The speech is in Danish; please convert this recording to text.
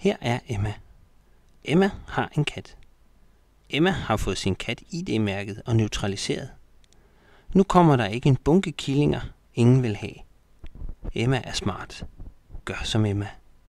Her er Emma. Emma har en kat. Emma har fået sin kat ID-mærket og neutraliseret. Nu kommer der ikke en bunke killinger, ingen vil have. Emma er smart. Gør som Emma.